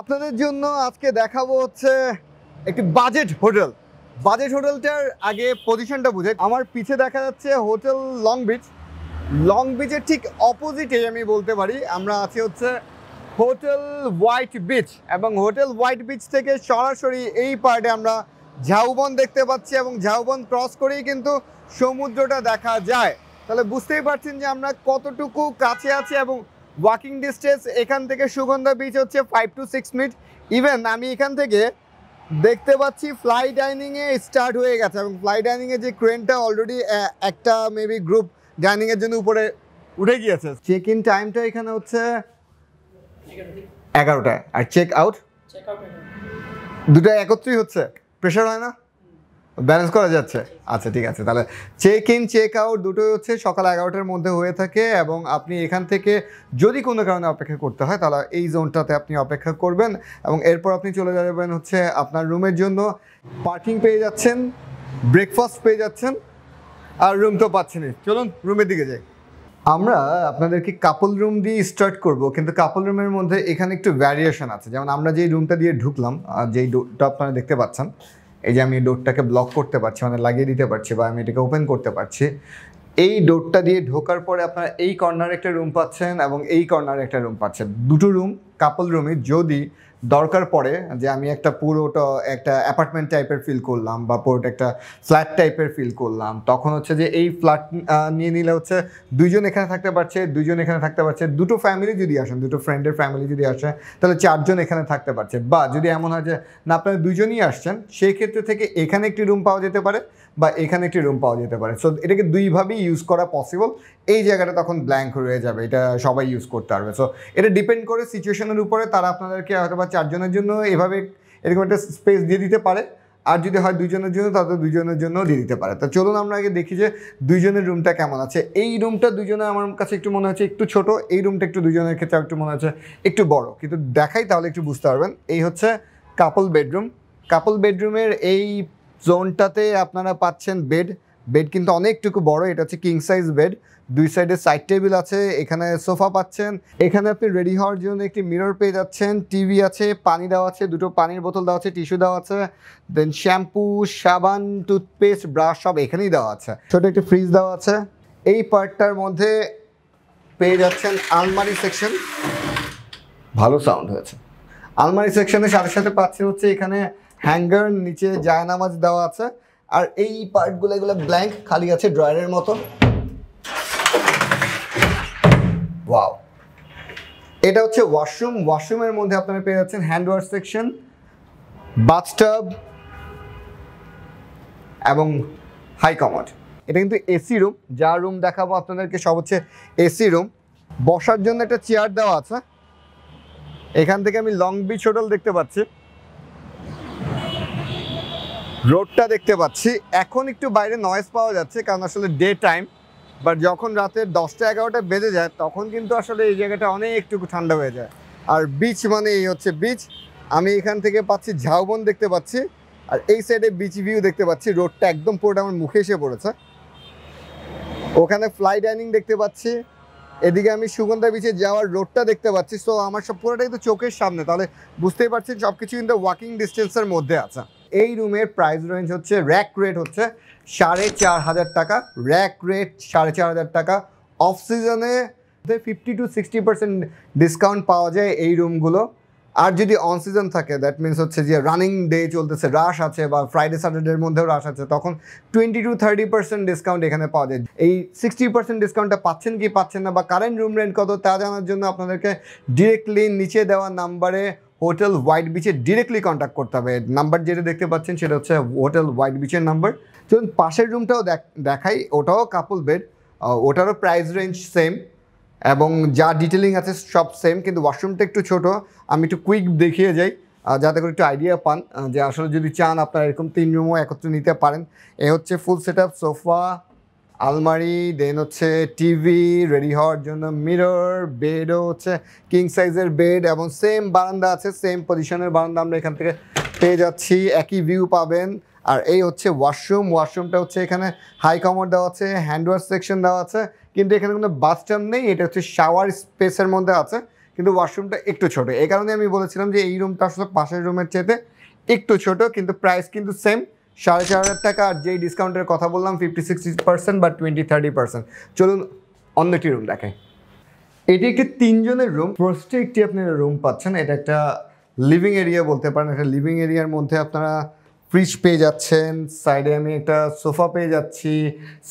আপনাদের জন্য আজকে দেখাবো হচ্ছে একটি বাজেট হোটেল বাজেট হোটেলটার আগে পজিশনটা বুঝে আমার পিছে দেখা যাচ্ছে হোটেল লং বিচ লং বিচের ঠিক অপোজিটে আমি বলতে পারি আমরা আছি হচ্ছে হোটেল হোয়াইট বিচ এবং হোটেল হোয়াইট বিচ থেকে সরাসরি এই পার্টে আমরা ঝাউবন দেখতে পাচ্ছি এবং ঝাউবন ক্রস করেই কিন্তু সমুদ্রটা দেখা যায় তাহলে বুঝতেই পারছেন যে আমরা কতটুকু কাছে আছি এবং ওয়াকিং ডিস্টেন্স এখান থেকে সুগন্ধা বিচ হচ্ছে five to six minute even আমি এখান থেকে দেখতে পাচ্ছি ফ্লাই ডাইনিংয়ে স্টার্ট হয়ে গেছে এবং ফ্লাই ডাইনিংয়ে যে ক্রেনটা অলরেডি একটা মেবি গ্রুপ ডাইনিংয়ের জন্য উপরে উঠে গিয়েছে চেক ইন টাইমটা এখানে হচ্ছে এগারোটায় আর চেক আউট দুটা একত্রই হচ্ছে প্রেশার হয় না ব্যালেন্স করা যাচ্ছে আচ্ছা ঠিক আছে তাহলে চেক ইন চেক আউট দুটোই হচ্ছে সকাল এগারোটার মধ্যে হয়ে থাকে এবং আপনি এখান থেকে যদি কোনো কারণে অপেক্ষা করতে হয় তাহলে এই জোনটাতে আপনি অপেক্ষা করবেন এবং এরপর আপনি চলে যাবেন হচ্ছে আপনার রুমের জন্য পার্কিং পেয়ে যাচ্ছেন ব্রেকফাস্ট পেয়ে যাচ্ছেন আর রুম তো পাচ্ছেনই চলুন রুমের দিকে যাই আমরা আপনাদেরকে কাপল রুম দিয়ে স্টার্ট করব কিন্তু কাপল রুমের মধ্যে এখানে একটু ভ্যারিয়েশন আছে যেমন আমরা যেই রুমটা দিয়ে ঢুকলাম যেই ডোরটা আপনারা দেখতে পাচ্ছেন এই যে আমি ডোরটাকে ব্লক করতে পারছি মানে লাগিয়ে দিতে পারছি বা আমি এটাকে ওপেন করতে পারছি এই ডোরটা দিয়ে ঢোকার পরে আপনারা এই কর্নারে একটা রুম পাচ্ছেন এবং এই কর্নারে একটা রুম পাচ্ছেন দুটো রুম কাপল রুমে যদি দরকার পড়ে যে আমি একটা পুরোটা একটা অ্যাপার্টমেন্ট টাইপের ফিল করলাম বা পুরোটা একটা ফ্ল্যাট টাইপের ফিল করলাম তখন হচ্ছে যে এই ফ্ল্যাট নিয়ে নিলে হচ্ছে দুজন এখানে থাকতে পারছে দুজন এখানে থাকতে পারছে দুটো ফ্যামিলি যদি আসেন দুটো ফ্রেন্ডের ফ্যামিলি যদি আসে তাহলে চারজন এখানে থাকতে পারছে বা যদি এমন হয় যে না আপনারা দুজনই আসছেন সেই ক্ষেত্রে থেকে এখানে একটি রুম পাওয়া যেতে পারে বা এখানে একটি রুম পাওয়া যেতে পারে সো এটাকে দুইভাবেই ইউজ করা পসিবল এই জায়গাটা তখন ব্ল্যাঙ্ক রয়ে যাবে এটা সবাই ইউজ করতে পারবে সো এটা ডিপেন্ড করে সিচুয়েশনের উপরে তারা আপনাদেরকে হয়তো বা চারজনের জন্য এভাবে এরকম একটা স্পেস দিয়ে দিতে পারে আর যদি হয় দুজনের জন্য তাদের দুজনের জন্য দিয়ে দিতে পারে তো চলুন আমরা আগে দেখি যে দুইজনের রুমটা কেমন আছে এই রুমটা দুজনে আমার কাছে একটু মনে হচ্ছে একটু ছোট এই রুমটা একটু দুজনের ক্ষেত্রে একটু মনে হচ্ছে একটু বড় কিন্তু দেখাই তাহলে একটু বুঝতে পারবেন এই হচ্ছে কাপল বেডরুম কাপল বেডরুমের এই জোনটাতে আপনারা পাচ্ছেন বেড বেড কিন্তু অনেকটুকু বড় এটা হচ্ছে কিং সাইজ বেড দুই সাইডে সাইড টেবিল আছে এখানে সোফা পাচ্ছেন এখানে আপনি রেডি হওয়ার জন্য একটি মিরর পেয়ে যাচ্ছেন টিভি আছে পানি দেওয়া আছে দুটো পানির বোতল দেওয়া আছে টিস্যু দেওয়া আছে দেন শ্যাম্পু সাবান টুথপেস্ট ব্রাশ সব এখানেই দেওয়া আছে ছোট একটি ফ্রিজ দেওয়া আছে এই পার্টটার মধ্যে পেয়ে যাচ্ছেন আলমারি সেকশন ভালো সাউন্ড হয়েছে আলমারি সেকশনের সাথে সাথে পাচ্ছেন হচ্ছে এখানে হ্যাঙ্গার নিচে জায়নামাজ দেওয়া আছে আর এই পার্টগুলো এগুলো ব্ল্যাঙ্ক খালি আছে ড্রয়ারের মতো ওয়াও এটা হচ্ছে ওয়াশরুম ওয়াশরুমের মধ্যে আপনারা পেয়ে যাচ্ছেন হ্যান্ড ওয়াশ সেকশন বাথটাব এবং হাই কমট এটা কিন্তু এসি রুম যা রুম দেখাবো আপনাদেরকে সব হচ্ছে এসি রুম বসার জন্য একটা চেয়ার দেওয়া আছে এখান থেকে আমি লং বিচ হোটেল দেখতে পাচ্ছি রোডটা দেখতে পাচ্ছি এখন একটু বাইরে নয়েজ পাওয়া যাচ্ছে কারণ আসলে ডে টাইম বাট যখন রাতের দশটা এগারোটা বেজে যায় তখন কিন্তু আসলে এই জায়গাটা অনেকটুকু ঠান্ডা হয়ে যায় আর বিচ মানে এই হচ্ছে বিচ আমি এখান থেকে পাচ্ছি ঝাউবন দেখতে পাচ্ছি আর এই সাইডে বিচ ভিউ দেখতে পাচ্ছি রোডটা একদম পুরোটা আমার মুখে এসে পড়েছে ওখানে ফ্লাই ডাইনিং দেখতে পাচ্ছি এদিকে আমি সুগন্ধা বিচে যাওয়ার রোডটা দেখতে পাচ্ছি সো আমার সব পুরোটাই তো চোখের সামনে তাহলে বুঝতেই পারছি সব কিছু কিন্তু ওয়াকিং ডিস্টেন্সের মধ্যে আছে এই রুমের প্রাইস রেঞ্জ হচ্ছে র্যাক রেট হচ্ছে সাড়ে চার হাজার টাকা র্যাক রেট সাড়ে চার হাজার টাকা অফ সিজনে fifty to sixty percent discount পাওয়া যায় এই রুমগুলো আর যদি অন সিজন থাকে দ্যাট মিনস হচ্ছে যে রানিং ডে চলতেছে রাশ আছে বা ফ্রাইডে স্যাটারডের মধ্যেও রাশ আছে তখন twenty to thirty percent discount এখানে পাওয়া যায় এই সিক্সটি পার্সেন্ট ডিসকাউন্টটা পাচ্ছেন কি পাচ্ছেন না বা কারেন্ট রুম রেন্ট কত তা জানার জন্য আপনাদেরকে ডিরেক্টলি নিচে দেওয়া নাম্বারে হোটেল হোয়াইট বিচে ডিরেক্টলি কন্ট্যাক্ট করতে হবে নাম্বার যেটা দেখতে পাচ্ছেন সেটা হচ্ছে হোটেল হোয়াইট বিচের নাম্বার চলুন পাশের রুমটাও দেখাই ওটাও কাপল বেড ওটারও প্রাইস রেঞ্জ সেম এবং যা ডিটেলিং আছে সব সেম কিন্তু ওয়াশরুমটা একটু ছোট আমি একটু কুইক দেখিয়ে যাই যাতে করে একটু আইডিয়া পান যে আসলে যদি চান আপনারা এরকম তিন রুমও একত্রে নিতে পারেন এ হচ্ছে ফুল সেট সোফা আলমারি দেন হচ্ছে টিভি রেডি হওয়ার জন্য মিরর বেডও হচ্ছে কিং সাইজের বেড এবং সেম বারান্দা আছে সেম পজিশনের বারান্দা আমরা এখান থেকে পেয়ে যাচ্ছি একই ভিউ পাবেন আর এই হচ্ছে ওয়াশরুম ওয়াশরুমটা হচ্ছে এখানে হাই কমর দেওয়া আছে হ্যান্ড ওয়াশ সেকশন দেওয়া আছে কিন্তু এখানে কোনো স্ট্যান্ড নেই এটা হচ্ছে শাওয়ার স্পেসের মধ্যে আছে কিন্তু ওয়াশরুমটা একটু ছোট এই কারণে আমি বলেছিলাম যে এই রুমটা আসলে পাশের রুমের চেয়ে একটু ছোট কিন্তু প্রাইস কিন্তু সেম সাড়ে চার হাজার টাকা আর যেই ডিসকাউন্টের কথা বললাম ফিফটি সিক্সটি পার্সেন্ট বা টোয়েন্টি থার্টি পার্সেন্ট চলুন অন্য একটি রুম দেখাই এটি একটি তিনজনের রুম একটি আপনারা রুম পাচ্ছেন এটা একটা লিভিং এরিয়া বলতে পারেন একটা লিভিং এরিয়ার মধ্যে আপনারা ফ্রিজ পেয়ে যাচ্ছেন সাইডে আমি একটা সোফা পেয়ে যাচ্ছি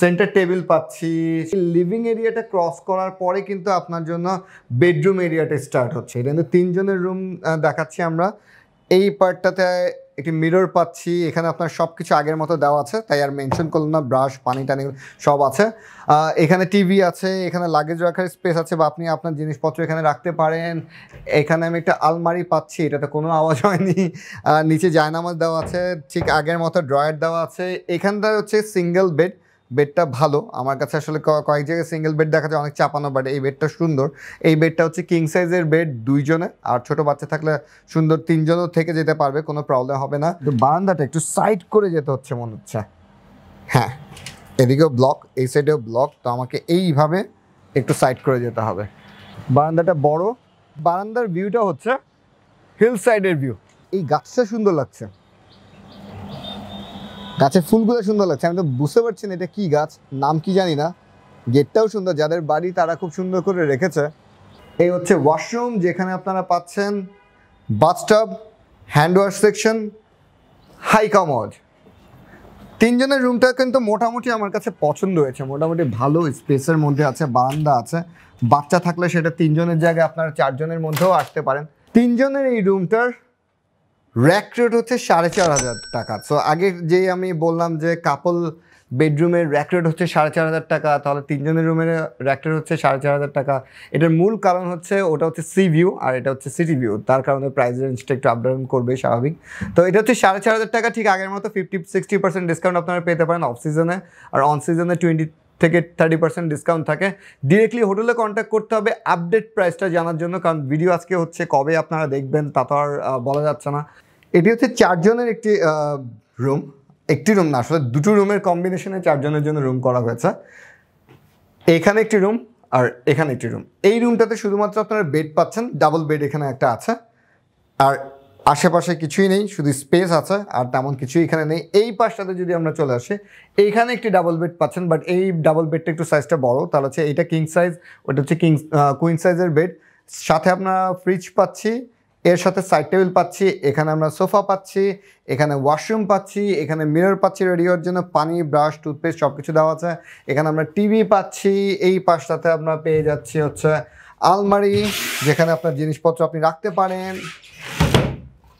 সেন্টার টেবিল পাচ্ছি লিভিং এরিয়াটা ক্রস করার পরে কিন্তু আপনার জন্য বেডরুম এরিয়াটা স্টার্ট হচ্ছে এটা কিন্তু তিনজনের রুম দেখাচ্ছি আমরা এই পার্টটাতে একটি মিরর পাচ্ছি এখানে আপনার সব কিছু আগের মতো দেওয়া আছে তাই আর মেনশন করলাম না ব্রাশ পানি টানি সব আছে এখানে টিভি আছে এখানে লাগেজ রাখার স্পেস আছে বা আপনি আপনার জিনিসপত্র এখানে রাখতে পারেন এখানে আমি একটা আলমারি পাচ্ছি এটাতে কোনো আওয়াজ হয়নি নিচে জায়নামাজ দেওয়া আছে ঠিক আগের মতো ড্রয়ার দেওয়া আছে এখানটা হচ্ছে সিঙ্গেল বেড বেডটা ভালো আমার কাছে আসলে কয়েক জায়গায় সিঙ্গেল বেড দেখা যায় অনেক চাপানো বাট এই বেডটা সুন্দর এই বেডটা হচ্ছে কিং সাইজের বেড দুইজনে আর ছোট বাচ্চা থাকলে সুন্দর তিনজনও থেকে যেতে পারবে কোনো প্রবলেম হবে না বারান্দাটা একটু সাইড করে যেতে হচ্ছে মনে হচ্ছে হ্যাঁ এদিকেও ব্লক এই সাইডেও ব্লক তো আমাকে এইভাবে একটু সাইড করে যেতে হবে বারান্দাটা বড় বারান্দার ভিউটা হচ্ছে হিল সাইডের ভিউ এই গাছটা সুন্দর লাগছে গাছের ফুলগুলো সুন্দর লাগছে আমি তো বুঝতে পারছি না এটা কি গাছ নাম কি জানি না গেটটাও সুন্দর যাদের বাড়ি তারা খুব সুন্দর করে রেখেছে এই হচ্ছে ওয়াশরুম যেখানে আপনারা পাচ্ছেন bathtub hand wash section high commode তিনজনের রুমটা কিন্তু মোটামুটি আমার কাছে পছন্দ হয়েছে মোটামুটি ভালো স্পেসের মধ্যে আছে বারান্দা আছে বাচ্চা থাকলে সেটা তিনজনের জায়গায় আপনারা চারজনের মধ্যেও আসতে পারেন তিনজনের এই রুমটার র্যাক রেট হচ্ছে সাড়ে চার হাজার টাকা সো আগে যে আমি বললাম যে কাপল বেডরুমের র্যাক রেট হচ্ছে সাড়ে চার হাজার টাকা তাহলে তিনজনের রুমের র্যাক রেট হচ্ছে সাড়ে চার হাজার টাকা এটার মূল কারণ হচ্ছে ওটা হচ্ছে সি ভিউ আর এটা হচ্ছে সিটি ভিউ তার কারণে প্রাইস রেঞ্জটা একটু আপডাউন করবে স্বাভাবিক তো এটা হচ্ছে সাড়ে চার হাজার টাকা ঠিক আগের মতো ফিফটি সিক্সটি পার্সেন্ট ডিসকাউন্ট আপনারা পেতে পারেন অফ সিজনে আর অন সিজনে টোয়েন্টি থেকে থার্টি পার্সেন্ট ডিসকাউন্ট থাকে ডিরেক্টলি হোটেলে কন্ট্যাক্ট করতে হবে আপডেট প্রাইসটা জানার জন্য কারণ ভিডিও আজকে হচ্ছে কবে আপনারা দেখবেন তা তো আর বলা যাচ্ছে না এটি হচ্ছে চারজনের একটি রুম একটি রুম না আসলে দুটো রুমের কম্বিনেশনে চারজনের জন্য রুম করা হয়েছে এখানে একটি রুম আর এখানে একটি রুম এই রুমটাতে শুধুমাত্র আপনারা বেড পাচ্ছেন ডাবল বেড এখানে একটা আছে আর আশেপাশে কিছুই নেই শুধু স্পেস আছে আর তেমন কিছুই এখানে নেই এই পাশটাতে যদি আমরা চলে আসি এইখানে একটি ডাবল বেড পাচ্ছেন বাট এই ডাবল বেডটা একটু সাইজটা বড় তাহলে হচ্ছে এইটা কিং সাইজ ওটা হচ্ছে কিং কুইন সাইজের বেড সাথে আমরা ফ্রিজ পাচ্ছি এর সাথে সাইড টেবিল পাচ্ছি এখানে আমরা সোফা পাচ্ছি এখানে ওয়াশরুম পাচ্ছি এখানে মিরর পাচ্ছি রেডিওর জন্য পানি ব্রাশ টুথপেস্ট সব কিছু দেওয়া আছে এখানে আমরা টিভি পাচ্ছি এই পাশটাতে আমরা পেয়ে যাচ্ছি হচ্ছে আলমারি যেখানে আপনার জিনিসপত্র আপনি রাখতে পারেন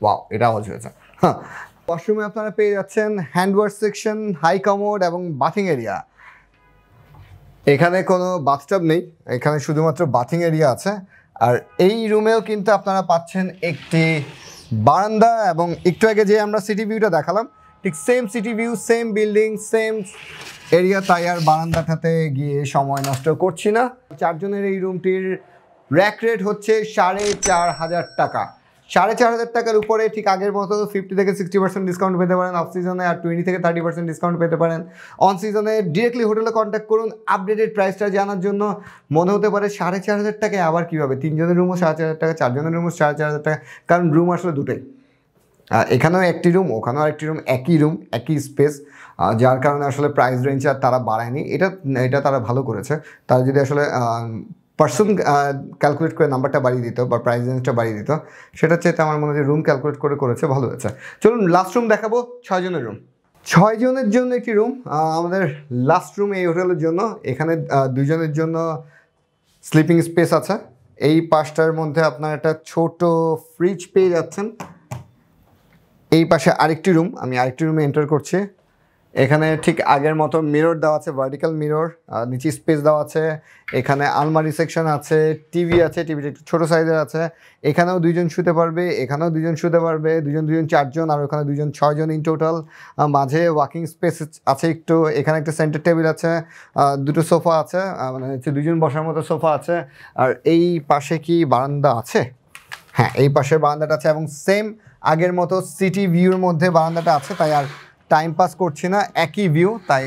ওয়াও এটা আওয়াজ হয়েছে হ্যাঁ ওয়াশরুমে আপনারা পেয়ে যাচ্ছেন হ্যান্ডওয়ার্স সেকশন হাই কমোড এবং বাথিং এরিয়া এখানে কোনো বাথটাব নেই এখানে শুধুমাত্র বাথিং এরিয়া আছে আর এই রুমেও কিন্তু আপনারা পাচ্ছেন একটি বারান্দা এবং একটু আগে যে আমরা সিটি ভিউটা দেখালাম ঠিক same city view same building same area তাই আর বারান্দাটাতে গিয়ে সময় নষ্ট করছি না চারজনের এই রুমটির র্যাক রেট হচ্ছে সাড়ে চার হাজার টাকা সাড়ে চার হাজার টাকার উপরে ঠিক আগের মতো ফিফটি থেকে সিক্সটি পার্সেন্ট ডিসকাউন্ট পেতে পারেন অফ সিজনে আর টোয়েন্টি থেকে থার্টি পার্সেন্ট ডিসকাউন্ট পেতে পারেন অন সিজনে ডিরেক্টলি হোটেলে কন্ট্যাক্ট করুন আপডেটেড প্রাইসটা জানার জন্য মনে হতে পারে সাড়ে চার হাজার টাকায় আবার কীভাবে তিনজনের রুমও সাড়ে চার হাজার টাকা চারজনের রুমও সাড়ে চার হাজার টাকা কারণ রুম আসলে দুটোই এখানেও একটি রুম ওখানেও একটি রুম একই রুম একই স্পেস যার কারণে আসলে প্রাইস রেঞ্জ আর তারা বাড়ায়নি এটা এটা তারা ভালো করেছে তারা যদি আসলে পার্সন ক্যালকুলেট করে নাম্বারটা বাড়িয়ে দিত বা প্রাইস রেঞ্জটা বাড়িয়ে দিত সেটা হচ্ছে আমার মনে হয় রুম ক্যালকুলেট করে করেছে ভালো হয়েছে চলুন লাস্ট রুম দেখাবো ছয়জনের রুম ছয়জনের জন্য একটি রুম আমাদের লাস্ট রুম এই হোটেলের জন্য এখানে দুজনের জন্য স্লিপিং স্পেস আছে এই পাশটার মধ্যে আপনার একটা ছোট ফ্রিজ পেয়ে যাচ্ছেন এই পাশে আরেকটি রুম আমি আরেকটি রুমে এন্টার করছি এখানে ঠিক আগের মতো মিরর দেওয়া আছে ভার্টিক্যাল মিরর আর নিচে স্পেস দেওয়া আছে এখানে আলমারি সেকশন আছে টিভি আছে টিভিটা একটু ছোটো সাইজের আছে এখানেও দুইজন শুতে পারবে এখানেও দুজন শুতে পারবে দুজন দুজন চারজন আর ওখানে দুজন ছয়জন ইন টোটাল মাঝে ওয়াকিং স্পেস আছে একটু এখানে একটা সেন্টার টেবিল আছে দুটো সোফা আছে মানে হচ্ছে দুজন বসার মতো সোফা আছে আর এই পাশে কি বারান্দা আছে হ্যাঁ এই পাশের বারান্দাটা আছে এবং সেম আগের মতো সিটি ভিউর মধ্যে বারান্দাটা আছে তাই আর টাইম পাস করছি না একই ভিউ তাই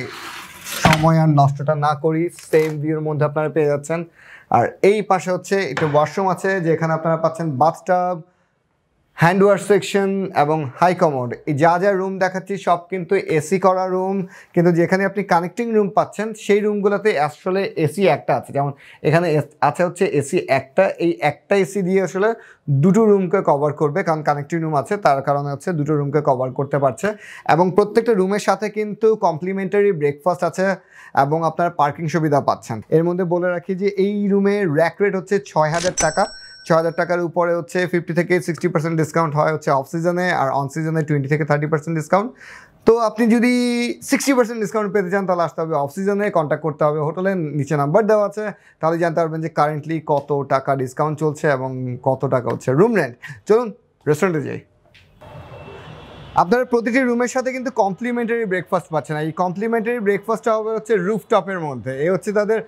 সময় আর নষ্টটা না করি সেম ভিউর মধ্যে আপনারা পেয়ে যাচ্ছেন আর এই পাশে হচ্ছে একটু ওয়াশরুম আছে যেখানে আপনারা পাচ্ছেন বাথটাব হ্যান্ড ওয়াশ সেকশন এবং হাই কমোড এই যা যা রুম দেখাচ্ছি সব কিন্তু এসি করা রুম কিন্তু যেখানে আপনি কানেক্টিং রুম পাচ্ছেন সেই রুমগুলোতে আসলে এসি একটা আছে যেমন এখানে আছে হচ্ছে এসি একটা এই একটা এসি দিয়ে আসলে দুটো রুমকে কভার করবে কারণ কানেক্টিং রুম আছে তার কারণে হচ্ছে দুটো রুমকে কভার করতে পারছে এবং প্রত্যেকটা রুমের সাথে কিন্তু কমপ্লিমেন্টারি ব্রেকফাস্ট আছে এবং আপনার পার্কিং সুবিধা পাচ্ছেন এর মধ্যে বলে রাখি যে এই রুমে র্যাক রেট হচ্ছে ছয় হাজার টাকা ছ হাজার টাকার উপরে হচ্ছে ফিফটি থেকে সিক্সটি পার্সেন্ট ডিসকাউন্ট হয় হচ্ছে অফ সিজনে আর অন সিজনে টোয়েন্টি থেকে থার্টি পার্সেন্ট ডিসকাউন্ট তো আপনি যদি সিক্সটি পার্সেন্ট ডিসকাউন্ট পেতে চান তাহলে আসতে হবে অফ সিজনে কন্ট্যাক্ট করতে হবে হোটেলের নিচে নাম্বার দেওয়া আছে তাহলে জানতে পারবেন যে কারেন্টলি কত টাকা ডিসকাউন্ট চলছে এবং কত টাকা হচ্ছে রুম রেন্ট চলুন রেস্টুরেন্টে যাই আপনারা প্রতিটি রুমের সাথে কিন্তু কমপ্লিমেন্টারি ব্রেকফাস্ট পাচ্ছেন এই কমপ্লিমেন্টারি ব্রেকফাস্টটা হবে হচ্ছে রুফটপের মধ্যে এই হচ্ছে তাদের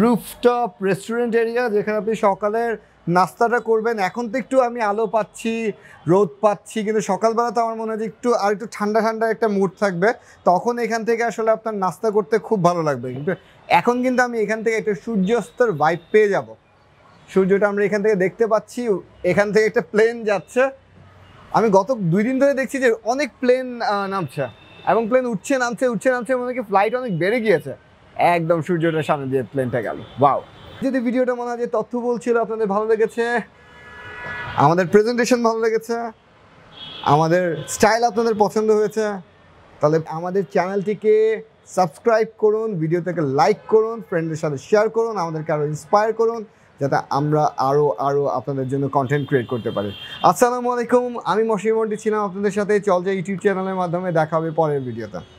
রুফটপ রেস্টুরেন্ট এরিয়া যেখানে আপনি সকালের নাস্তাটা করবেন এখন তো একটু আমি আলো পাচ্ছি রোদ পাচ্ছি কিন্তু সকালবেলা তো আমার মনে হয় একটু আর একটু ঠান্ডা ঠান্ডা একটা মুড থাকবে তখন এখান থেকে আসলে আপনার নাস্তা করতে খুব ভালো লাগবে কিন্তু এখন কিন্তু আমি এখান থেকে একটা সূর্যাস্তের ভাইব পেয়ে যাব সূর্যটা আমরা এখান থেকে দেখতে পাচ্ছি এখান থেকে একটা প্লেন যাচ্ছে আমি গত দুই দিন ধরে দেখছি যে অনেক প্লেন নামছে এবং প্লেন উঠছে নামছে উঠছে নামছে মনে কি ফ্লাইট অনেক বেড়ে গিয়েছে একদম সূর্যটার সামনে দিয়ে প্লেনটা গেল বাও যদি ভিডিওটা মনে হয় যে তথ্য বলছিল আপনাদের ভালো লেগেছে আমাদের প্রেজেন্টেশন ভালো লেগেছে আমাদের স্টাইল আপনাদের পছন্দ হয়েছে তাহলে আমাদের চ্যানেলটিকে সাবস্ক্রাইব করুন ভিডিওটাকে লাইক করুন ফ্রেন্ডের সাথে শেয়ার করুন আমাদেরকে আরও ইন্সপায়ার করুন যাতে আমরা আরও আরও আপনাদের জন্য কন্টেন্ট ক্রিয়েট করতে পারি আসসালামু আলাইকুম আমি মশিমন্ডি ছিলাম আপনাদের সাথে চল যে ইউটিউব চ্যানেলের মাধ্যমে দেখা হবে পরের ভিডিওটা